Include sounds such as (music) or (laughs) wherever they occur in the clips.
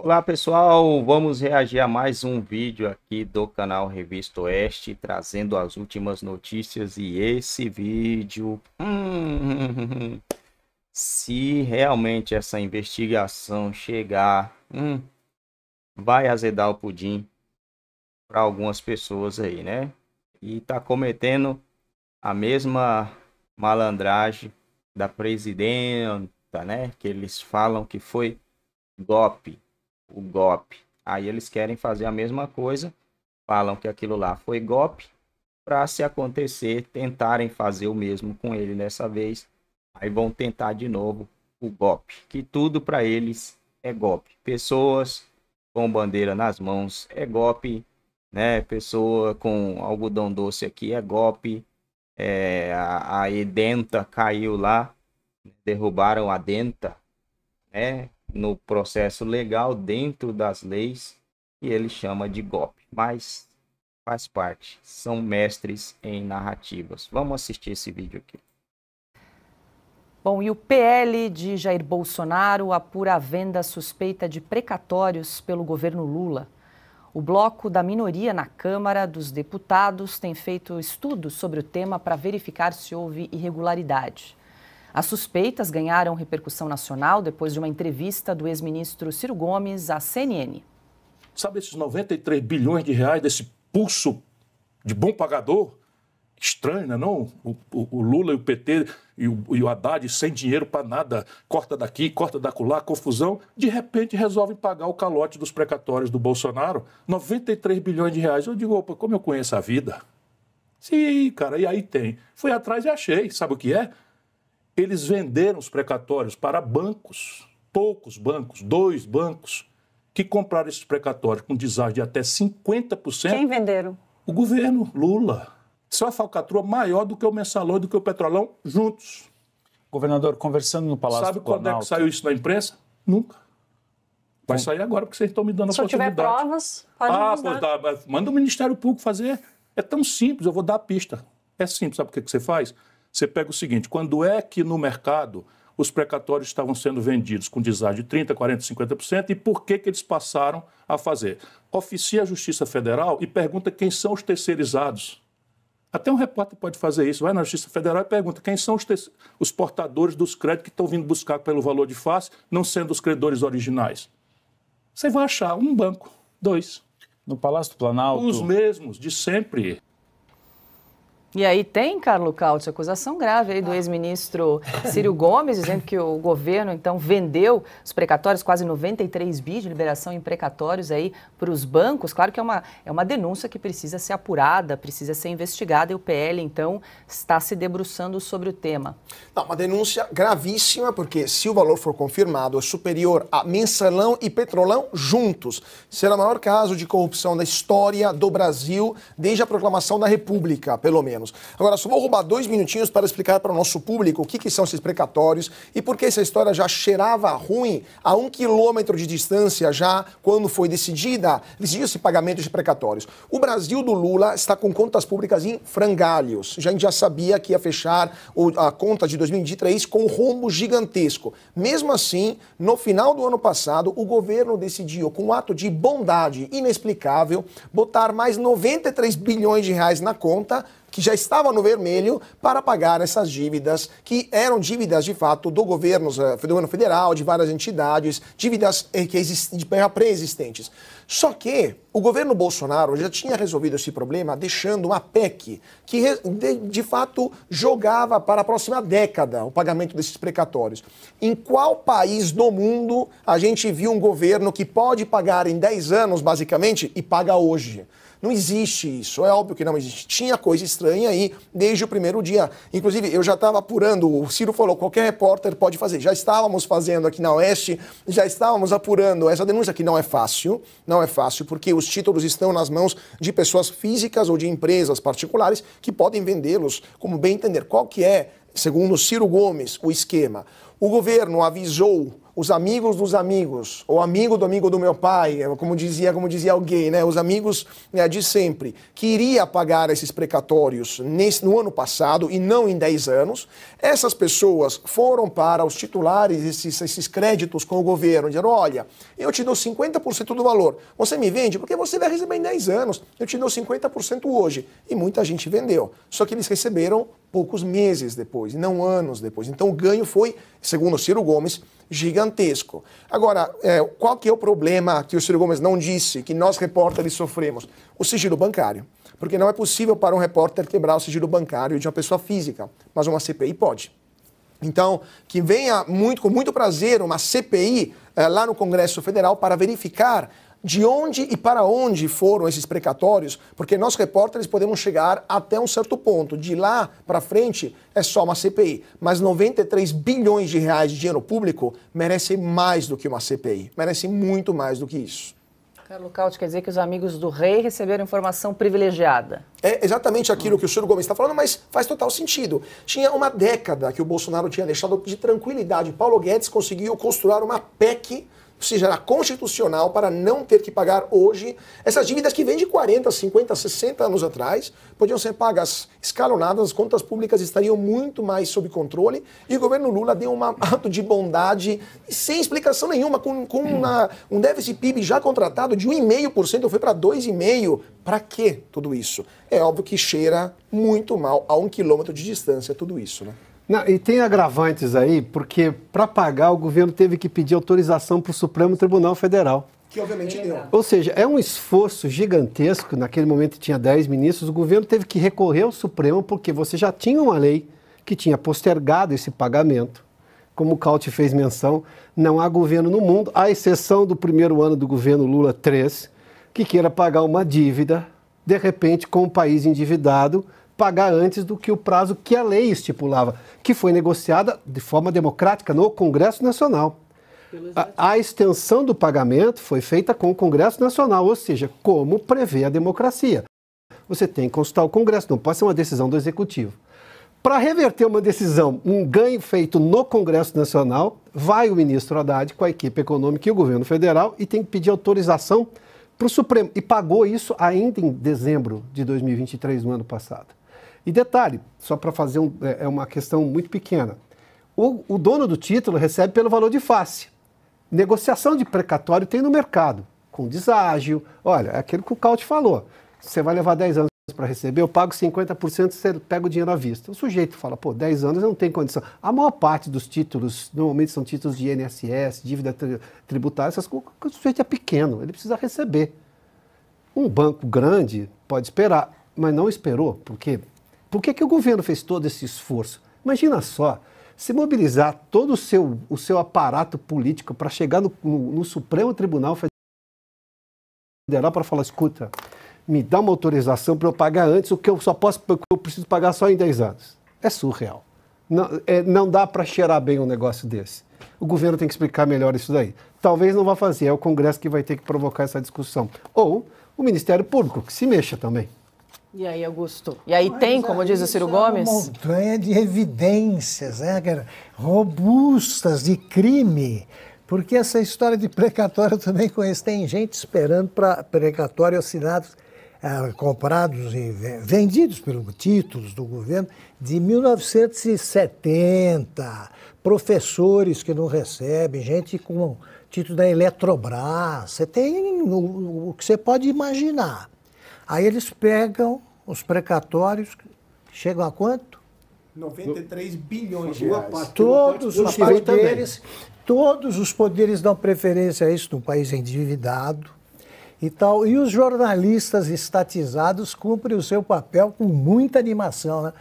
Olá pessoal, vamos reagir a mais um vídeo aqui do canal Revista Oeste, trazendo as últimas notícias e esse vídeo... Hum, se realmente essa investigação chegar, hum, vai azedar o pudim para algumas pessoas aí, né? E tá cometendo a mesma malandragem da presidenta, né? Que eles falam que foi golpe o golpe. Aí eles querem fazer a mesma coisa, falam que aquilo lá foi golpe, para se acontecer, tentarem fazer o mesmo com ele dessa vez. Aí vão tentar de novo o golpe, que tudo para eles é golpe. Pessoas com bandeira nas mãos é golpe, né? Pessoa com algodão doce aqui é golpe. É, a, a Edenta caiu lá, derrubaram a Denta, né? no processo legal dentro das leis e ele chama de golpe, mas faz parte, são mestres em narrativas. Vamos assistir esse vídeo aqui. Bom, e o PL de Jair Bolsonaro apura a venda suspeita de precatórios pelo governo Lula. O bloco da minoria na Câmara dos Deputados tem feito estudos sobre o tema para verificar se houve irregularidade. As suspeitas ganharam repercussão nacional depois de uma entrevista do ex-ministro Ciro Gomes à CNN. Sabe esses 93 bilhões de reais desse pulso de bom pagador? Estranho, né, não? O, o, o, Lula e o PT e o, e o Haddad sem dinheiro para nada, corta daqui, corta da colar, confusão. De repente resolvem pagar o calote dos precatórios do Bolsonaro, 93 bilhões de reais. Eu digo, opa, como eu conheço a vida? Sim, cara, e aí tem. Fui atrás e achei. Sabe o que é? eles venderam os precatórios para bancos, poucos bancos, dois bancos, que compraram esses precatórios com deságio de até 50%. Quem venderam? O governo, Lula. Isso é uma falcatrua maior do que o mensalão e do que o petrolão juntos. Governador, conversando no Palácio Sabe do Planalto... Sabe quando é que saiu isso na imprensa? Nunca. Vai sair agora, porque vocês estão me dando a oportunidade. Se eu tiver provas, pode ah, nos dar. manda o Ministério Público fazer. É tão simples, eu vou dar a pista. É simples, sabe o que você faz? Você pega o seguinte: quando é que no mercado os precatórios estavam sendo vendidos com deságio de 30%, 40%, 50% e por que, que eles passaram a fazer? Oficia a Justiça Federal e pergunta quem são os terceirizados. Até um repórter pode fazer isso. Vai na Justiça Federal e pergunta quem são os, os portadores dos créditos que estão vindo buscar pelo valor de face, não sendo os credores originais. Você vai achar um banco, dois. No Palácio do Planalto. Os mesmos, de sempre. E aí tem, Carlo Cauti, acusação grave aí do ah. ex-ministro Ciro Gomes, dizendo que o governo, então, vendeu os precatórios, quase 93 bi de liberação em precatórios aí para os bancos. Claro que é uma, é uma denúncia que precisa ser apurada, precisa ser investigada e o PL, então, está se debruçando sobre o tema. Não, uma denúncia gravíssima, porque se o valor for confirmado, é superior a mensalão e petrolão juntos. Será o maior caso de corrupção da história do Brasil desde a proclamação da República, pelo menos menos. Agora, só vou roubar dois minutinhos para explicar para o nosso público o que, que são esses precatórios e por que essa história já cheirava ruim a um quilômetro de distância já quando foi decidida, decidiu-se pagamento de precatórios. O Brasil do Lula está com contas públicas em frangalhos. Já a gente já sabia que ia fechar a conta de 2023 com um rombo gigantesco. Mesmo assim, no final do ano passado, o governo decidiu, com um ato de bondade inexplicável, botar mais 93 bilhões de reais na conta que já estava no vermelho para pagar essas dívidas, que eram dívidas de fato do governo, eh, do governo federal, de várias entidades, dívidas eh, que existem, pré-existentes. Só que o governo Bolsonaro já tinha resolvido esse problema deixando uma PEC que, de, fato, jogava para a próxima década o pagamento desses precatórios. Em qual país do mundo a gente viu um governo que pode pagar em 10 anos, basicamente, e paga hoje? Não existe isso, é óbvio que não existe. Tinha coisa estranha aí desde o primeiro dia. Inclusive, eu já estava apurando, o Ciro falou, qualquer repórter pode fazer. Já estávamos fazendo aqui na Oeste, já estávamos apurando essa denúncia, que não é fácil, não não é fácil, porque os títulos estão nas mãos de pessoas físicas ou de empresas particulares que podem vendê-los, como bem entender. Qual que é, segundo Ciro Gomes, o esquema? O governo avisou os amigos dos amigos, ou amigo do amigo do meu pai, é como dizia, como dizia alguém, né, os amigos né, de sempre, que iria pagar esses precatórios nesse, no ano passado e não em 10 anos, essas pessoas foram para os titulares esses, esses créditos com o governo, dizendo, olha, eu te dou 50% do valor, você me vende porque você vai receber em 10 anos, eu te dou 50% hoje. E muita gente vendeu, só que eles receberam poucos meses depois, não anos depois. Então o ganho foi, segundo Ciro Gomes, gigantesco gigantesco. Agora, é, qual que é o problema que o Ciro Gomes não disse, que nós repórteres sofremos? O sigilo bancário. Porque não é possível para um repórter quebrar o sigilo bancário de uma pessoa física, mas uma CPI pode. Então, que venha muito, com muito prazer uma CPI é, lá no Congresso Federal para verificar de onde e para onde foram esses precatórios, porque nós repórteres podemos chegar até um certo ponto. De lá para frente é só uma CPI, mas 93 bilhões de reais de dinheiro público merece mais do que uma CPI, merece muito mais do que isso. Carlos Cauti quer dizer que os amigos do rei receberam informação privilegiada. É exatamente aquilo que o senhor Gomes está falando, mas faz total sentido. Tinha uma década que o Bolsonaro tinha deixado de tranquilidade. Paulo Guedes conseguiu construir uma PEC seja, era constitucional para não ter que pagar hoje essas dívidas que vêm de 40, 50, 60 anos atrás, podiam ser pagas escalonadas, as contas públicas estariam muito mais sob controle e o governo Lula deu um (laughs) ato de bondade sem explicação nenhuma, com, com uma, um déficit PIB já contratado de 1,5%, foi para 2,5%. Para que tudo isso? É óbvio que cheira muito mal a um quilômetro de distância tudo isso, né? Não, e tem agravantes aí, porque para pagar o governo teve que pedir autorização para o Supremo Tribunal Federal. Que obviamente é deu. Ou seja, é um esforço gigantesco. Naquele momento tinha 10 ministros, o governo teve que recorrer ao Supremo, porque você já tinha uma lei que tinha postergado esse pagamento. Como o Caut fez menção, não há governo no mundo, à exceção do primeiro ano do governo Lula 3, que queira pagar uma dívida, de repente, com o país endividado, pagar antes do que o prazo que a lei estipulava, que foi negociada de forma democrática no Congresso Nacional. A, a, extensão do pagamento foi feita com o Congresso Nacional, ou seja, como prevê a democracia. Você tem que consultar o Congresso, não pode ser uma decisão do Executivo. Para reverter uma decisão, um ganho feito no Congresso Nacional, vai o ministro Haddad com a equipe econômica e o governo federal e tem que pedir autorização para o Supremo. E pagou isso ainda em dezembro de 2023, no ano passado. E detalhe, só para fazer um, é, é uma questão muito pequena. O, o, dono do título recebe pelo valor de face. Negociação de precatório tem no mercado, com deságio. Olha, é aquilo que o Caut falou. Você vai levar 10 anos para receber, eu pago 50%, você pega o dinheiro à vista. O sujeito fala, pô, 10 anos não tem condição. A maior parte dos títulos, normalmente são títulos de INSS, dívida tributária, essas coisas, o sujeito é pequeno, ele precisa receber. Um banco grande pode esperar, mas não esperou, porque por que, que o governo fez todo esse esforço? Imagina só, se mobilizar todo o seu, o seu aparato político para chegar no, no, no, Supremo Tribunal Federal para falar, escuta, me dá uma autorização para eu pagar antes o que eu só posso, eu preciso pagar só em 10 anos. É surreal. Não, é, não dá para cheirar bem um negócio desse. O governo tem que explicar melhor isso daí. Talvez não vá fazer, é o Congresso que vai ter que provocar essa discussão. Ou o Ministério Público, que se mexa também. E aí, Augusto? E aí Mas tem, como aí é, diz o Ciro é Gomes? Uma montanha de evidências, né, cara? robustas de crime. Porque essa história de precatório eu também conheço. Tem gente esperando para precatório assinados, ah, eh, comprados e vendidos pelos títulos do governo de 1970. Professores que não recebem, gente com título da Eletrobras. Você tem o, o que você pode imaginar. Aí eles pegam os precatórios, chegam a quanto? 93 bilhões de reais. todos os poderes, todos os poderes dão preferência a isso num país endividado e tal. E os jornalistas estatizados cumprem o seu papel com muita animação. Né?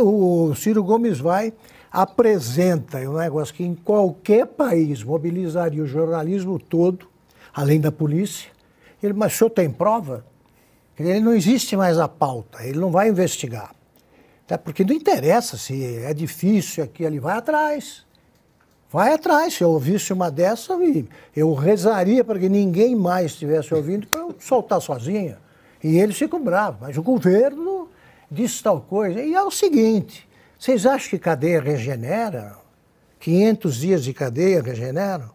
O Ciro Gomes vai, apresenta é um negócio que em qualquer país mobilizaria o jornalismo todo, além da polícia. Ele, mas o senhor tem prova? Ele não existe mais a pauta, ele não vai investigar. Até porque não interessa se é difícil aqui, ele vai atrás. Vai atrás. Se eu ouvisse uma dessa, eu rezaria para que ninguém mais estivesse ouvindo para eu soltar sozinha. E eles ficam bravos. Mas o governo disse tal coisa. E é o seguinte: vocês acham que cadeia regenera? 500 dias de cadeia regeneram?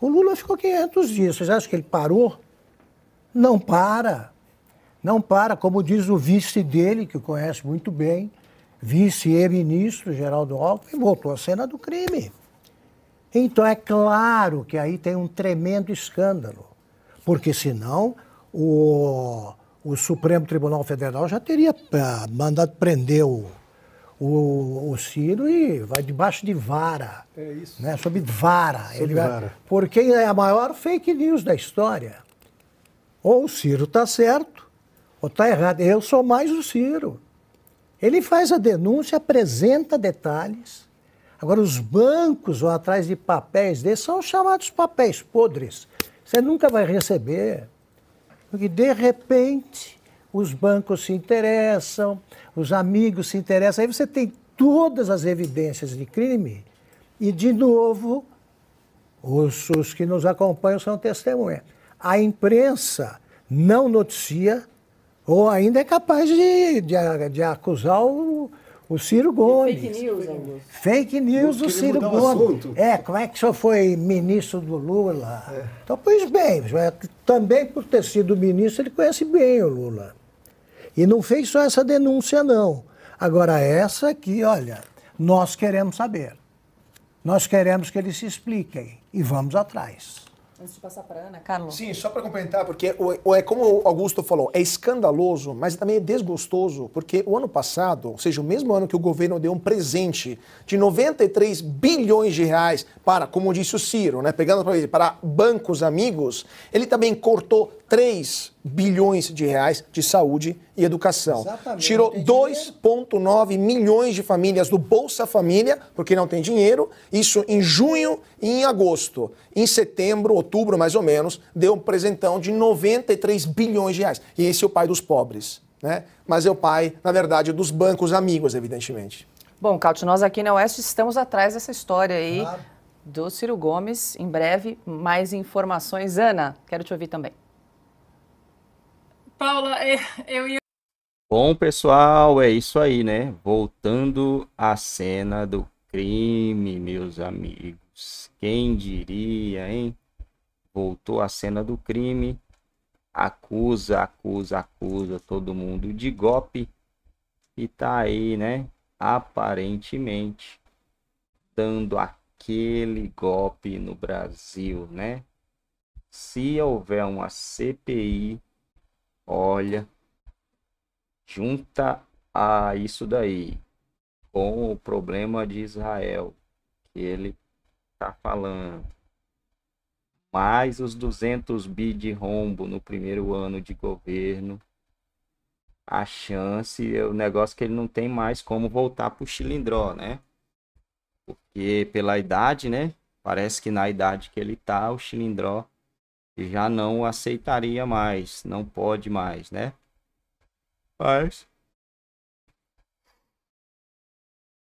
O Lula ficou 500 dias. Vocês acham que ele parou? Não para. Não para, como diz o vice dele, que conhece muito bem, vice e ministro Geraldo Alckmin, voltou à cena do crime. Então é claro que aí tem um tremendo escândalo, porque senão o, o Supremo Tribunal Federal já teria ah, mandado prender o, o, o, Ciro e vai debaixo de vara. É isso. Né? Sob vara. Sob Ele vai, vara. Porque é a maior fake news da história. Ou o Ciro está certo, está errado. Eu sou mais o Ciro. Ele faz a denúncia, apresenta detalhes. Agora, os bancos vão atrás de papéis desses, são chamados papéis podres. Você nunca vai receber. Porque, de repente, os bancos se interessam, os amigos se interessam. Aí você tem todas as evidências de crime e, de novo, os, os que nos acompanham são testemunhas. A imprensa não noticia ou ainda é capaz de, de, de acusar o, o Ciro Gomes. fake news, Augusto. Fake news do Ciro Gomes. Um é, como é que o senhor foi ministro do Lula? É. Então, pois bem, é também por ter sido ministro, ele conhece bem o Lula. E não fez só essa denúncia, não. Agora, essa aqui, olha, nós queremos saber. Nós queremos que eles se expliquem e vamos atrás. Antes de passar para Ana, Carlos. Sim, só para complementar, porque é como o Augusto falou, é escandaloso, mas também é desgostoso, porque o ano passado, ou seja, o mesmo ano que o governo deu um presente de 93 bilhões de reais para, como disse o Ciro, né, pegando para bancos amigos, ele também cortou 3 bilhões de reais de saúde e educação. Exatamente, Tirou 2,9 é milhões de famílias do Bolsa Família, porque não tem dinheiro. Isso em junho e em agosto. Em setembro, outubro, mais ou menos, deu um presentão de 93 bilhões de reais. E esse é o pai dos pobres. Né? Mas é o pai, na verdade, dos bancos amigos, evidentemente. Bom, Caut, nós aqui na Oeste estamos atrás dessa história aí. Claro do Ciro Gomes. Em breve, mais informações. Ana, quero te ouvir também. Paula, é, eu ia. Bom, pessoal, é isso aí, né? Voltando à cena do crime, meus amigos. Quem diria, hein? Voltou à cena do crime. Acusa, acusa, acusa todo mundo de golpe. E tá aí, né? Aparentemente dando aquele golpe no Brasil, né? Se houver uma CPI Olha, junta a isso daí com o problema de Israel que ele tá falando. Mais os 200 bi de rombo no primeiro ano de governo. A chance, é o negócio que ele não tem mais como voltar para o chilindró, né? Porque pela idade, né? Parece que na idade que ele tá, o chilindró já não aceitaria mais, não pode mais, né? Mas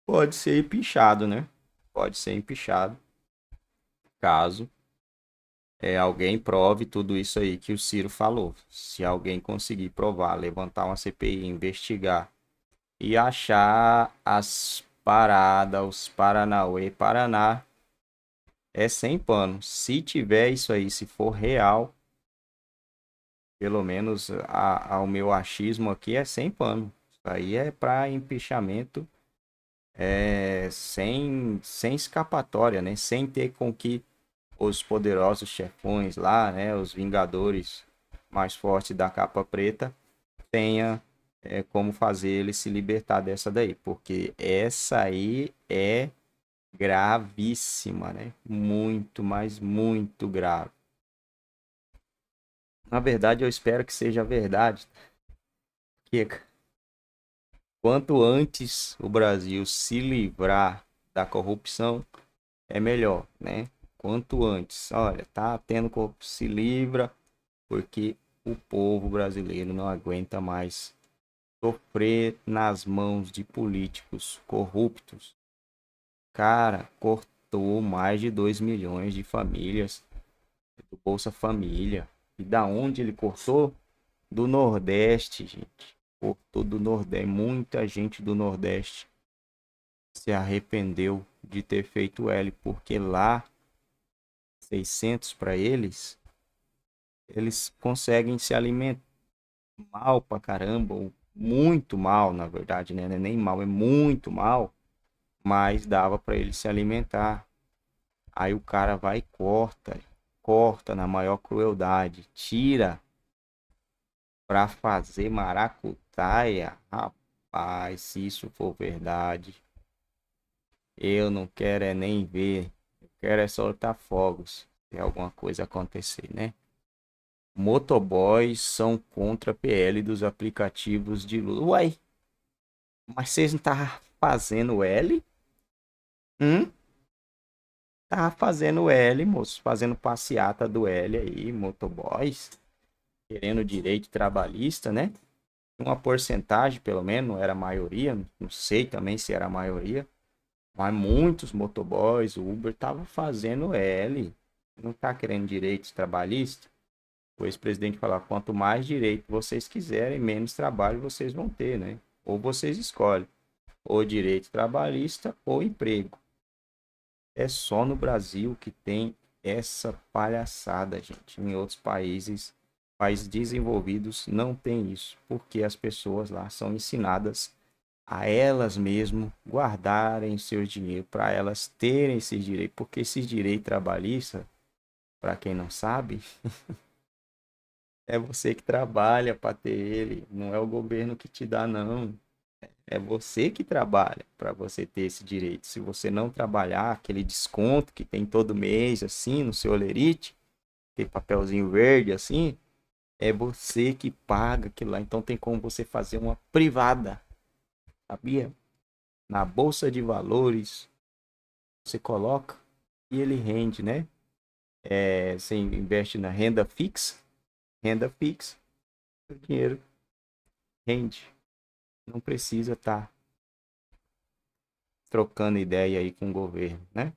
pode ser empichado, né? Pode ser empichado, caso é, alguém prove tudo isso aí que o Ciro falou. Se alguém conseguir provar, levantar uma CPI, investigar e achar as paradas, os Paranauê, Paraná, é sem pano. Se tiver isso aí, se for real, pelo menos a, ao meu achismo aqui, é sem pano. Isso aí é para empichamento é, sem, sem escapatória, né? Sem ter com que os poderosos chefões lá, né? Os vingadores mais fortes da capa preta tenha é, como fazer ele se libertar dessa daí. Porque essa aí é gravíssima, né? Muito, mas muito grave. Na verdade, eu espero que seja verdade. quanto antes o Brasil se livrar da corrupção, é melhor, né? Quanto antes. Olha, tá tendo corrupção, se livra, porque o povo brasileiro não aguenta mais sofrer nas mãos de políticos corruptos. Cara, cortou mais de 2 milhões de famílias do Bolsa Família. E da onde ele cortou? Do Nordeste, gente. Cortou do Nordeste. Muita gente do Nordeste se arrependeu de ter feito L, porque lá 600 para eles, eles conseguem se alimentar mal pra caramba, ou muito mal, na verdade, né? É nem mal, é muito mal mas dava para ele se alimentar. Aí o cara vai e corta, corta na maior crueldade, tira para fazer maracutaia. Rapaz, se isso for verdade, eu não quero é nem ver. Eu quero é soltar fogos se alguma coisa acontecer, né? Motoboys são contra PL dos aplicativos de Lula. Uai, mas vocês não tá fazendo L? Hum? Tá fazendo L, moço. Fazendo passeata do L aí, motoboys. Querendo direito trabalhista, né? Uma porcentagem, pelo menos, não era a maioria. Não sei também se era a maioria. Mas muitos motoboys, o Uber, tava fazendo L. Não tá querendo direitos trabalhistas? O ex-presidente falar, quanto mais direito vocês quiserem, menos trabalho vocês vão ter, né? Ou vocês escolhem, ou direito trabalhista ou emprego. É só no Brasil que tem essa palhaçada, gente. Em outros países, países desenvolvidos, não tem isso, porque as pessoas lá são ensinadas a elas mesmo guardarem seu dinheiro, para elas terem esse direito, porque esse direito trabalhista, para quem não sabe, (laughs) é você que trabalha para ter ele, não é o governo que te dá não. É você que trabalha para você ter esse direito. Se você não trabalhar aquele desconto que tem todo mês, assim, no seu olerite, aquele papelzinho verde, assim, é você que paga aquilo lá. Então tem como você fazer uma privada, sabia? Na bolsa de valores, você coloca e ele rende, né? É, você investe na renda fixa, renda fixa, o dinheiro rende não precisa estar tá trocando ideia aí com o governo, né?